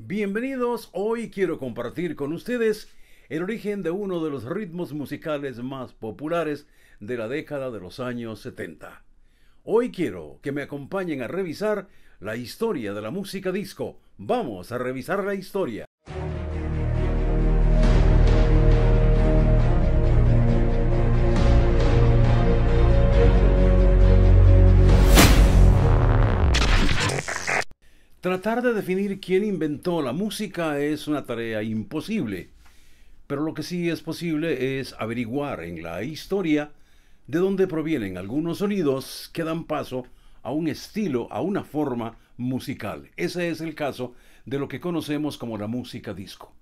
Bienvenidos, hoy quiero compartir con ustedes el origen de uno de los ritmos musicales más populares de la década de los años 70. Hoy quiero que me acompañen a revisar la historia de la música disco. Vamos a revisar la historia. Tratar de definir quién inventó la música es una tarea imposible, pero lo que sí es posible es averiguar en la historia de dónde provienen algunos sonidos que dan paso a un estilo, a una forma musical. Ese es el caso de lo que conocemos como la música disco,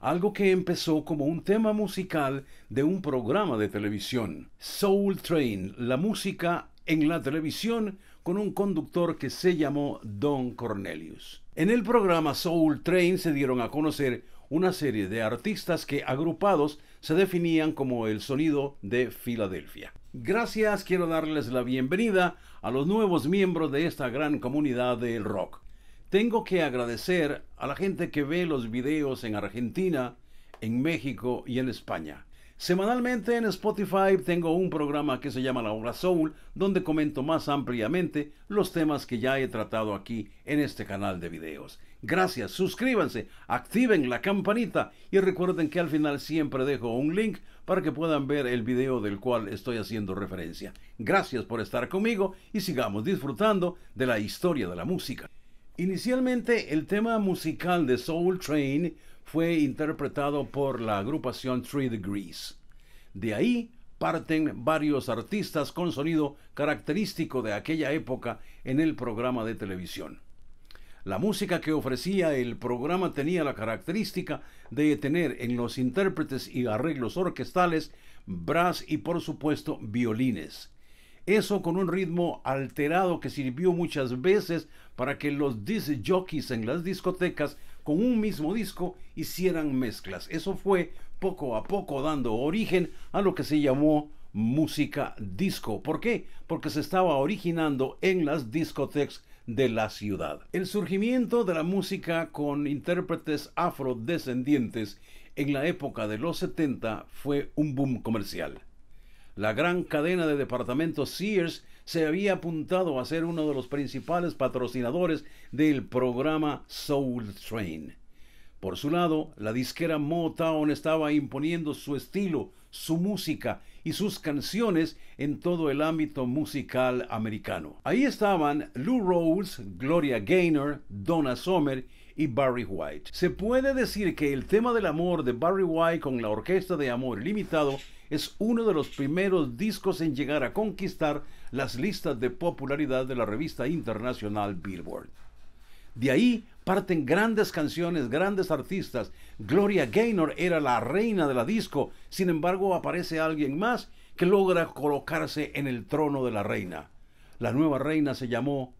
algo que empezó como un tema musical de un programa de televisión. Soul Train, la música en la televisión con un conductor que se llamó Don Cornelius. En el programa Soul Train se dieron a conocer una serie de artistas que agrupados se definían como el sonido de Filadelfia. Gracias, quiero darles la bienvenida a los nuevos miembros de esta gran comunidad del rock. Tengo que agradecer a la gente que ve los videos en Argentina, en México y en España. Semanalmente en Spotify tengo un programa que se llama La Hora Soul, donde comento más ampliamente los temas que ya he tratado aquí en este canal de videos. Gracias, suscríbanse, activen la campanita y recuerden que al final siempre dejo un link para que puedan ver el video del cual estoy haciendo referencia. Gracias por estar conmigo y sigamos disfrutando de la historia de la música. Inicialmente el tema musical de Soul Train fue interpretado por la agrupación Three Degrees. De ahí parten varios artistas con sonido característico de aquella época en el programa de televisión. La música que ofrecía el programa tenía la característica de tener en los intérpretes y arreglos orquestales brass y por supuesto violines. Eso con un ritmo alterado que sirvió muchas veces para que los disc jockeys en las discotecas con un mismo disco hicieran mezclas. Eso fue poco a poco dando origen a lo que se llamó música disco. ¿Por qué? Porque se estaba originando en las discotecas de la ciudad. El surgimiento de la música con intérpretes afrodescendientes en la época de los 70 fue un boom comercial. La gran cadena de departamentos Sears se había apuntado a ser uno de los principales patrocinadores del programa Soul Train. Por su lado, la disquera Motown estaba imponiendo su estilo, su música y sus canciones en todo el ámbito musical americano. Ahí estaban Lou Rawls, Gloria Gaynor, Donna Summer y Barry White. Se puede decir que el tema del amor de Barry White con la Orquesta de Amor Limitado es uno de los primeros discos en llegar a conquistar las listas de popularidad de la revista internacional Billboard. De ahí parten grandes canciones, grandes artistas. Gloria Gaynor era la reina de la disco, sin embargo aparece alguien más que logra colocarse en el trono de la reina. La nueva reina se llamó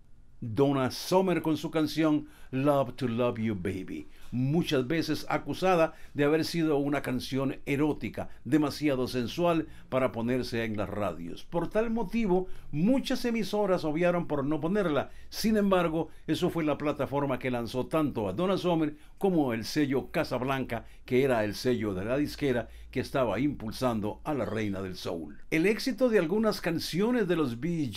Donna Summer con su canción Love to Love You Baby, muchas veces acusada de haber sido una canción erótica, demasiado sensual para ponerse en las radios. Por tal motivo, muchas emisoras obviaron por no ponerla. Sin embargo, eso fue la plataforma que lanzó tanto a Donna Summer como el sello Casablanca, que era el sello de la disquera que estaba impulsando a la reina del soul. El éxito de algunas canciones de los Bee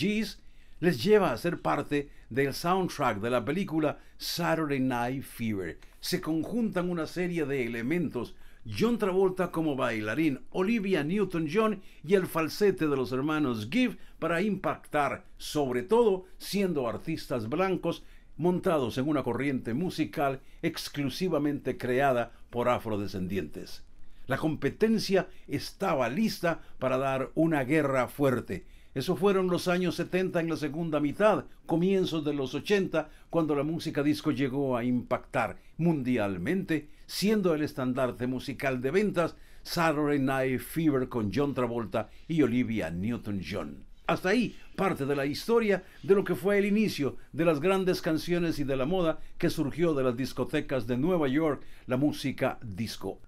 les lleva a ser parte del soundtrack de la película Saturday Night Fever. Se conjuntan una serie de elementos, John Travolta como bailarín, Olivia Newton-John y el falsete de los hermanos Give para impactar, sobre todo siendo artistas blancos montados en una corriente musical exclusivamente creada por afrodescendientes. La competencia estaba lista para dar una guerra fuerte esos fueron los años 70 en la segunda mitad, comienzos de los 80, cuando la música disco llegó a impactar mundialmente, siendo el estandarte musical de ventas Saturday Night Fever con John Travolta y Olivia Newton-John. Hasta ahí parte de la historia de lo que fue el inicio de las grandes canciones y de la moda que surgió de las discotecas de Nueva York, la música disco.